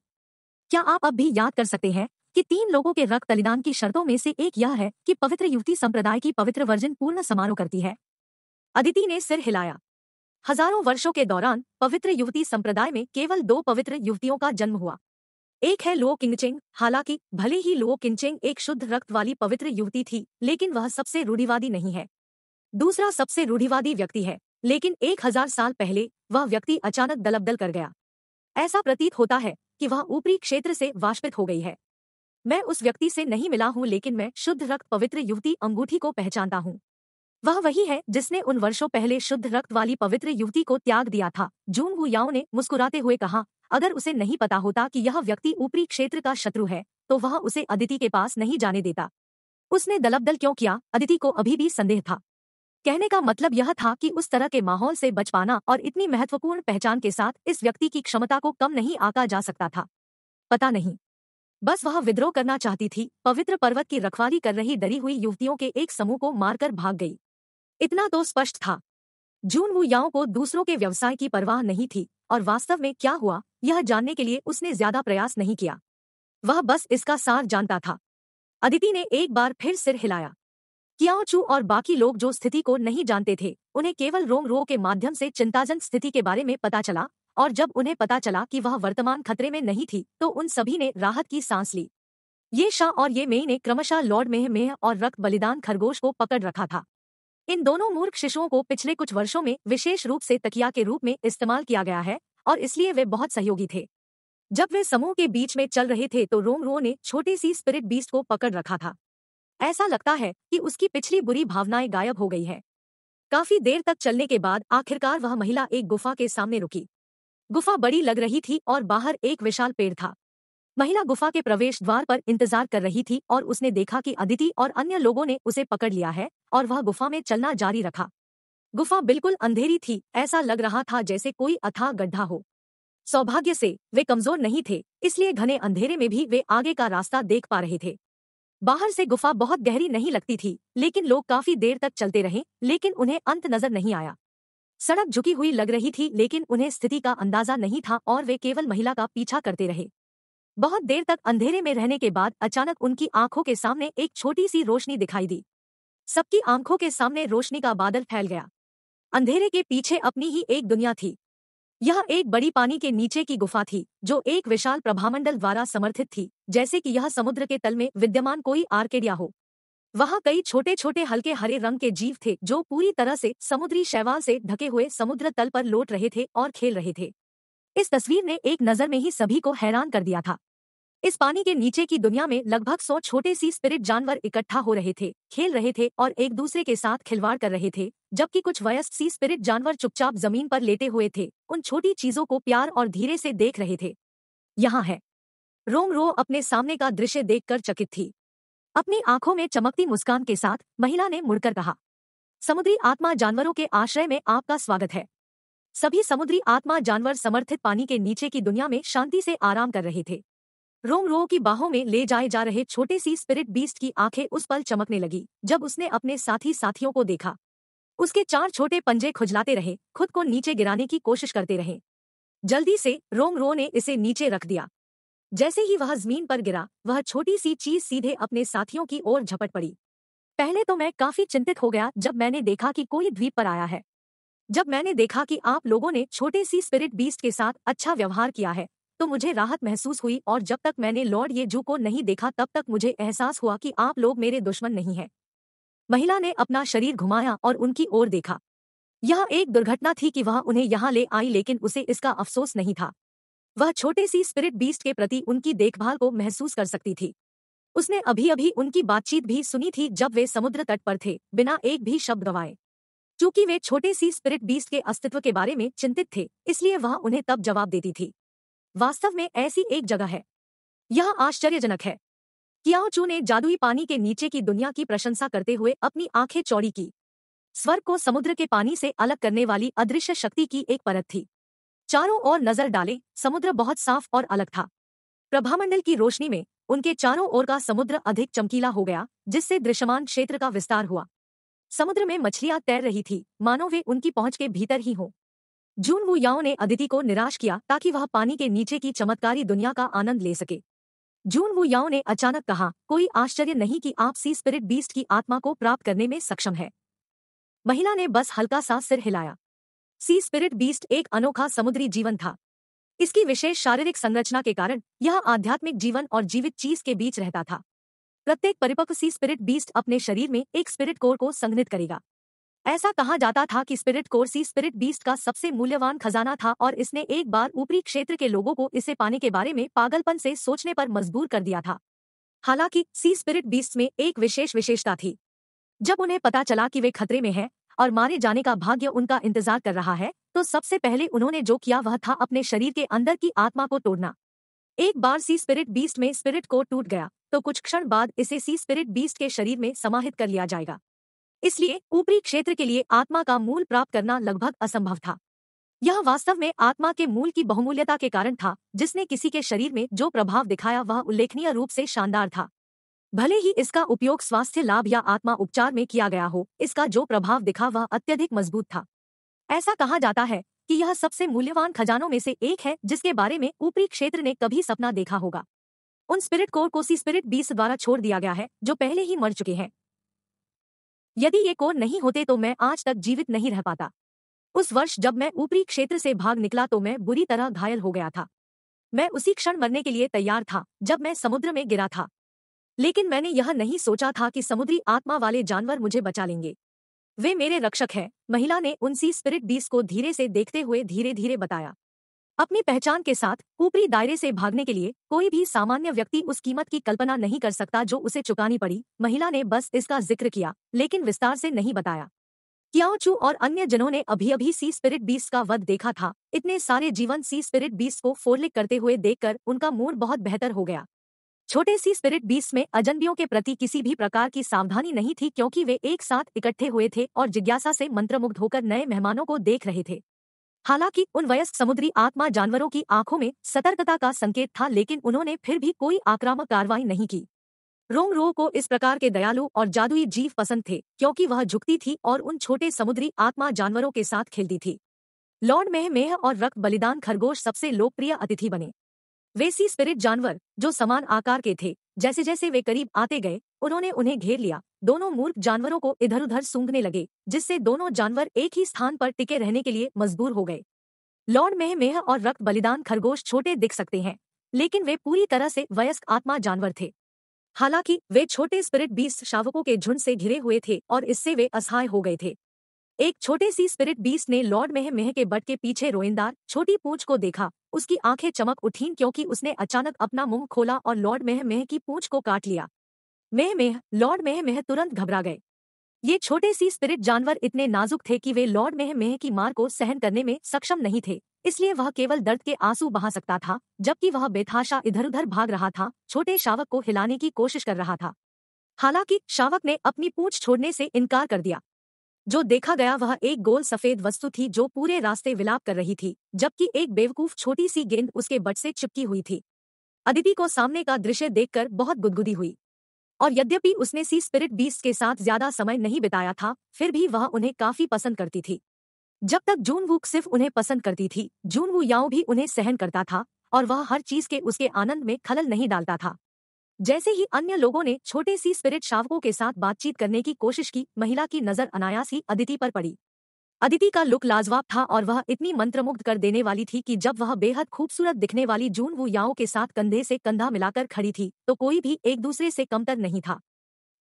क्या आप अब भी याद कर सकते हैं कि तीन लोगों के रक्त बलिदान की शर्तों में से एक यह है कि पवित्र युवती संप्रदाय की पवित्र वर्जन पूर्ण समारोह करती है अदिति ने सिर हिलाया हजारों वर्षों के दौरान पवित्र युवती संप्रदाय में केवल दो पवित्र युवतियों का जन्म हुआ एक है लो किंगचेंग हालांकि भले ही लो किंगचेंग एक शुद्ध रक्त वाली पवित्र युवती थी लेकिन वह सबसे रूढ़िवादी नहीं है दूसरा सबसे रूढ़िवादी व्यक्ति है लेकिन एक हजार साल पहले वह व्यक्ति अचानक दलबदल कर गया ऐसा प्रतीत होता है कि वह ऊपरी क्षेत्र से वाष्पित हो गई है मैं उस व्यक्ति से नहीं मिला हूं लेकिन मैं शुद्ध रक्त पवित्र युवती अंगूठी को पहचानता हूं वह वही है जिसने उन वर्षों पहले शुद्ध रक्त वाली पवित्र युवती को त्याग दिया था जून वु याओ ने मुस्कुराते हुए कहा अगर उसे नहीं पता होता कि यह व्यक्ति ऊपरी क्षेत्र का शत्रु है तो वह उसे अदिति के पास नहीं जाने देता उसने दलबदल क्यों किया अदिति को अभी भी संदेह था कहने का मतलब यह था कि उस तरह के माहौल से बच पाना और इतनी महत्वपूर्ण पहचान के साथ इस व्यक्ति की क्षमता को कम नहीं आका जा सकता था पता नहीं बस वह विद्रोह करना चाहती थी पवित्र पर्वत की रखवाली कर रही डरी हुई युवतियों के एक समूह को मारकर भाग गई इतना तो स्पष्ट था जून याओं को दूसरों के व्यवसाय की परवाह नहीं थी और वास्तव में क्या हुआ यह जानने के लिए उसने ज्यादा प्रयास नहीं किया वह बस इसका सार जानता था अदिति ने एक बार फिर सिर हिलाया कियाओचू और बाकी लोग जो स्थिति को नहीं जानते थे उन्हें केवल रोम रो के माध्यम से चिंताजन स्थिति के बारे में पता चला और जब उन्हें पता चला कि वह वर्तमान खतरे में नहीं थी तो उन सभी ने राहत की सांस ली ये शाह और ये मेई ने क्रमशः लॉर्ड मेह मेह और रक्त बलिदान खरगोश को पकड़ रखा था इन दोनों मूर्ख शिशुओं को पिछले कुछ वर्षों में विशेष रूप से तकिया के रूप में इस्तेमाल किया गया है और इसलिए वे बहुत सहयोगी थे जब वे समूह के बीच में चल रहे थे तो रोमरो ने छोटी सी स्पिरिट बीस्ट को पकड़ रखा था ऐसा लगता है कि उसकी पिछली बुरी भावनाएं गायब हो गई है काफी देर तक चलने के बाद आखिरकार वह महिला एक गुफा के सामने रुकी गुफा बड़ी लग रही थी और बाहर एक विशाल पेड़ था महिला गुफा के प्रवेश द्वार पर इंतजार कर रही थी और उसने देखा कि अदिति और अन्य लोगों ने उसे पकड़ लिया है और वह गुफा में चलना जारी रखा गुफा बिल्कुल अंधेरी थी ऐसा लग रहा था जैसे कोई अथाह गड्ढा हो सौभाग्य से वे कमजोर नहीं थे इसलिए घने अंधेरे में भी वे आगे का रास्ता देख पा रहे थे बाहर से गुफा बहुत गहरी नहीं लगती थी लेकिन लोग काफी देर तक चलते रहे लेकिन उन्हें अंत नजर नहीं आया सड़क झुकी हुई लग रही थी लेकिन उन्हें स्थिति का अंदाजा नहीं था और वे केवल महिला का पीछा करते रहे बहुत देर तक अंधेरे में रहने के बाद अचानक उनकी आंखों के सामने एक छोटी सी रोशनी दिखाई दी सबकी आंखों के सामने रोशनी का बादल फैल गया अंधेरे के पीछे अपनी ही एक दुनिया थी यह एक बड़ी पानी के नीचे की गुफा थी जो एक विशाल प्रभामंडल द्वारा समर्थित थी जैसे कि यह समुद्र के तल में विद्यमान कोई आर्केडिया हो वहाँ कई छोटे छोटे हल्के हरे रंग के जीव थे जो पूरी तरह से समुद्री शैवाल से ढके हुए समुद्र तल पर लौट रहे थे और खेल रहे थे इस तस्वीर ने एक नजर में ही सभी को हैरान कर दिया था इस पानी के नीचे की दुनिया में लगभग सौ छोटे सी स्पिरिट जानवर इकट्ठा हो रहे थे खेल रहे थे और एक दूसरे के साथ खिलवाड़ कर रहे थे जबकि कुछ वयस्क सी स्पिरिट जानवर चुपचाप जमीन पर लेटे हुए थे उन छोटी चीजों को प्यार और धीरे से देख रहे थे यहाँ है रोम रो अपने सामने का दृश्य देखकर चकित थी अपनी आंखों में चमकती मुस्कान के साथ महिला ने मुड़कर कहा समुद्री आत्मा जानवरों के आश्रय में आपका स्वागत है सभी समुद्री आत्मा जानवर समर्थित पानी के नीचे की दुनिया में शांति से आराम कर रहे थे रोम रो की बाहों में ले जाए जा रहे छोटे सी स्पिरिट बीस्ट की आंखें उस पल चमकने लगी जब उसने अपने साथी साथियों को देखा उसके चार छोटे पंजे खुजलाते रहे खुद को नीचे गिराने की कोशिश करते रहे जल्दी से रोम रो ने इसे नीचे रख दिया जैसे ही वह जमीन पर गिरा वह छोटी सी चीज सीधे अपने साथियों की ओर झपट पड़ी पहले तो मैं काफी चिंतित हो गया जब मैंने देखा कि कोई द्वीप पर आया है जब मैंने देखा कि आप लोगों ने छोटे सी स्पिरिट बीस्ट के साथ अच्छा व्यवहार किया है तो मुझे राहत महसूस हुई और जब तक मैंने लॉर्ड ये जू को नहीं देखा तब तक मुझे एहसास हुआ कि आप लोग मेरे दुश्मन नहीं हैं महिला ने अपना शरीर घुमाया और उनकी ओर देखा यह एक दुर्घटना थी कि वह उन्हें यहाँ ले आई लेकिन उसे इसका अफसोस नहीं था वह छोटे सी स्पिरिट बीस्ट के प्रति उनकी देखभाल को महसूस कर सकती थी उसने अभी अभी उनकी बातचीत भी सुनी थी जब वे समुद्र तट पर थे बिना एक भी शब्द गवाए चूंकि वे छोटे सी स्पिरिट बीस के अस्तित्व के बारे में चिंतित थे इसलिए वह उन्हें तब जवाब देती थी वास्तव में ऐसी एक जगह है यह आश्चर्यजनक है कियाओ चू ने जादुई पानी के नीचे की दुनिया की प्रशंसा करते हुए अपनी आंखें चौड़ी की स्वर्ग को समुद्र के पानी से अलग करने वाली अदृश्य शक्ति की एक परत थी चारों ओर नजर डाले समुद्र बहुत साफ और अलग था प्रभामंडल की रोशनी में उनके चारों ओर का समुद्र अधिक चमकीला हो गया जिससे दृश्यमान क्षेत्र का विस्तार हुआ समुद्र में मछलियां तैर रही थी मानो वे उनकी पहुंच के भीतर ही हों जून वो याओ ने अदिति को निराश किया ताकि वह पानी के नीचे की चमत्कारी दुनिया का आनंद ले सके जून वो याओ ने अचानक कहा कोई आश्चर्य नहीं कि आप सी स्पिरिट बीस्ट की आत्मा को प्राप्त करने में सक्षम है महिला ने बस हल्का सा सिर हिलाया सी स्पिरिट बीस्ट एक अनोखा समुद्री जीवन था इसकी विशेष शारीरिक संरचना के कारण यह आध्यात्मिक जीवन और जीवित चीज के बीच रहता था प्रत्येक परिपक्व सी स्पिरिट बीस्ट अपने शरीर में एक स्पिरिट कोर को संघनित करेगा ऐसा कहा जाता था कि spirit core sea spirit beast का सबसे मूल्यवान खजाना था और इसने एक बार ऊपरी क्षेत्र के लोगों को इसे पाने के बारे में पागलपन से सोचने पर मजबूर कर दिया था हालांकि सी स्पिरिट बीस्ट में एक विशेष विशेषता थी जब उन्हें पता चला कि वे खतरे में हैं और मारे जाने का भाग्य उनका इंतजार कर रहा है तो सबसे पहले उन्होंने जो किया वह था अपने शरीर के अंदर की आत्मा को तोड़ना एक बार सी स्पिरिट बीस्ट में स्पिरिट कोर टूट गया तो कुछ क्षण बाद इसे सी स्पिरिट बीस्ट के शरीर में समाहित कर लिया जाएगा इसलिए ऊपरी क्षेत्र के लिए आत्मा का मूल प्राप्त करना लगभग असंभव था यह वास्तव में आत्मा के मूल की बहुमूल्यता के कारण था जिसने किसी के शरीर में जो प्रभाव दिखाया वह उल्लेखनीय रूप से शानदार था भले ही इसका उपयोग स्वास्थ्य लाभ या आत्मा उपचार में किया गया हो इसका जो प्रभाव दिखा वह अत्यधिक मजबूत था ऐसा कहा जाता है कि यह सबसे मूल्यवान खजानों में से एक है जिसके बारे में ऊपरी क्षेत्र ने कभी सपना देखा होगा उन स्पिरिट कोर को सी स्पिरिट बीस द्वारा छोड़ दिया गया है जो पहले ही मर चुके हैं यदि ये कोर नहीं होते तो मैं आज तक जीवित नहीं रह पाता उस वर्ष जब मैं ऊपरी क्षेत्र से भाग निकला तो मैं बुरी तरह घायल हो गया था मैं उसी क्षण मरने के लिए तैयार था जब मैं समुद्र में गिरा था लेकिन मैंने यह नहीं सोचा था कि समुद्री आत्मा वाले जानवर मुझे बचा लेंगे वे मेरे रक्षक हैं महिला ने उनसी स्पिरिट बीस को धीरे से देखते हुए धीरे धीरे बताया अपनी पहचान के साथ ऊपरी दायरे से भागने के लिए कोई भी सामान्य व्यक्ति उस कीमत की कल्पना नहीं कर सकता जो उसे चुकानी पड़ी महिला ने बस इसका जिक्र किया लेकिन विस्तार से नहीं बताया कियाओचू और अन्य जनों ने अभी अभी सी स्पिरिट बीस का वध देखा था इतने सारे जीवन सी स्पिरिट बीस को फोरलिक करते हुए देखकर उनका मूड बहुत बेहतर हो गया छोटे सी स्पिरिट बीस में अजनबियों के प्रति किसी भी प्रकार की सावधानी नहीं थी क्योंकि वे एक साथ इकट्ठे हुए थे और जिज्ञासा से मंत्रमुग्ध होकर नए मेहमानों को देख रहे थे हालांकि उन वयस्क समुद्री आत्मा जानवरों की आंखों में सतर्कता का संकेत था लेकिन उन्होंने फिर भी कोई आक्रामक कार्रवाई नहीं की रोंग रो को इस प्रकार के दयालु और जादुई जीव पसंद थे क्योंकि वह झुकती थी और उन छोटे समुद्री आत्मा जानवरों के साथ खेलती थी लॉर्ड मेह मेह और रक्त बलिदान खरगोश सबसे लोकप्रिय अतिथि बने वे सी स्पिरिट जानवर जो समान आकार के थे जैसे जैसे वे करीब आते गए उन्होंने उन्हें घेर लिया दोनों मूर्ख जानवरों को इधर उधर सूंघने लगे जिससे दोनों जानवर एक ही स्थान पर टिके रहने के लिए मजबूर हो गए लॉर्ड मेह मेह और रक्त बलिदान खरगोश छोटे दिख सकते हैं लेकिन वे पूरी तरह से वयस्क आत्मा जानवर थे हालांकि वे छोटे स्पिरिट बीस शावकों के झुंड से घिरे हुए थे और इससे वे असहाय हो गए थे एक छोटे सी स्पिरिट बीस ने लॉर्ड मेह मेह के बट के पीछे रोइंदार छोटी पूंछ को देखा उसकी आंखें चमक उठीं क्योंकि उसने अचानक अपना मुंह खोला और लॉर्ड मेह मेह की पूंछ को काट लिया मेह मेह लॉर्ड मेह मेह तुरंत घबरा गए ये छोटे सी स्पिरिट जानवर इतने नाजुक थे कि वे लॉर्ड मेह मेह की मार को सहन करने में सक्षम नहीं थे इसलिए वह केवल दर्द के आंसू बहा सकता था जबकि वह बेथाशा इधर उधर भाग रहा था छोटे शावक को हिलाने की कोशिश कर रहा था हालांकि शावक ने अपनी पूंछ छोड़ने से इनकार कर दिया जो देखा गया वह एक गोल सफेद वस्तु थी जो पूरे रास्ते विलाप कर रही थी जबकि एक बेवकूफ छोटी सी गेंद उसके बट से चिपकी हुई थी अदिति को सामने का दृश्य देखकर बहुत गुदगुदी हुई और यद्यपि उसने सी स्पिरिट बीस के साथ ज्यादा समय नहीं बिताया था फिर भी वह उन्हें काफी पसंद करती थी जब तक जून वूक सिर्फ उन्हें पसंद करती थी जून वू याओ भी उन्हें सहन करता था और वह हर चीज के उसके आनंद में खलल नहीं डालता था जैसे ही अन्य लोगों ने छोटे सी स्पिरिट शावकों के साथ बातचीत करने की कोशिश की महिला की नजर अनायास ही अदिति पर पड़ी अदिति का लुक लाजवाब था और वह इतनी मंत्रमुग्ध कर देने वाली थी कि जब वह बेहद खूबसूरत दिखने वाली जून वु याओ के साथ कंधे से कंधा मिलाकर खड़ी थी तो कोई भी एक दूसरे से कमतर नहीं था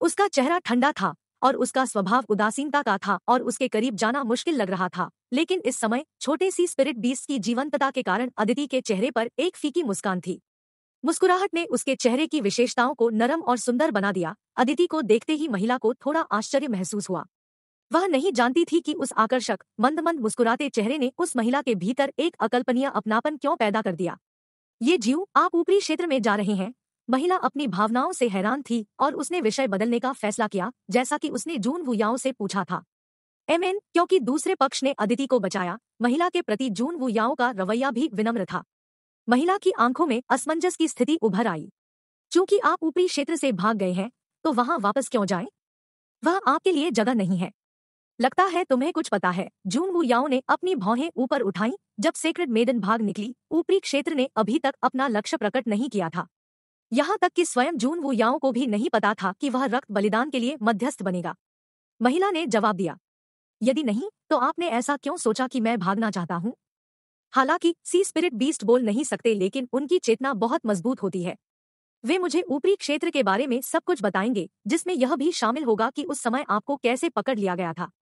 उसका चेहरा ठंडा था और उसका स्वभाव उदासीनता का था और उसके करीब जाना मुश्किल लग रहा था लेकिन इस समय छोटे सी स्पिरिट बीस की जीवंतता के कारण अदिति के चेहरे पर एक फीकी मुस्कान थी मुस्कुराहट ने उसके चेहरे की विशेषताओं को नरम और सुंदर बना दिया अदिति को देखते ही महिला को थोड़ा आश्चर्य महसूस हुआ वह नहीं जानती थी कि उस आकर्षक मंद मंद मुस्कुराते चेहरे ने उस महिला के भीतर एक अकल्पनीय अपनापन क्यों पैदा कर दिया ये जीव आप ऊपरी क्षेत्र में जा रहे हैं महिला अपनी भावनाओं से हैरान थी और उसने विषय बदलने का फैसला किया जैसा कि उसने जून वुयाओ से पूछा था एम क्योंकि दूसरे पक्ष ने अदिति को बचाया महिला के प्रति जून वुयाओ का रवैया भी विनम्र था महिला की आंखों में असमंजस की स्थिति उभर आई चूंकि आप ऊपरी क्षेत्र से भाग गए हैं तो वहां वापस क्यों जाएं? वह आपके लिए जगह नहीं है लगता है तुम्हें कुछ पता है जून मुयाओ ने अपनी भौहें ऊपर उठाई जब सेक्रेट मेडन भाग निकली ऊपरी क्षेत्र ने अभी तक अपना लक्ष्य प्रकट नहीं किया था यहाँ तक कि स्वयं जून वुयाओ को भी नहीं पता था कि वह रक्त बलिदान के लिए मध्यस्थ बनेगा महिला ने जवाब दिया यदि नहीं तो आपने ऐसा क्यों सोचा कि मैं भागना चाहता हूँ हालांकि सी स्पिरिट बीस्ट बोल नहीं सकते लेकिन उनकी चेतना बहुत मजबूत होती है वे मुझे ऊपरी क्षेत्र के बारे में सब कुछ बताएंगे जिसमें यह भी शामिल होगा कि उस समय आपको कैसे पकड़ लिया गया था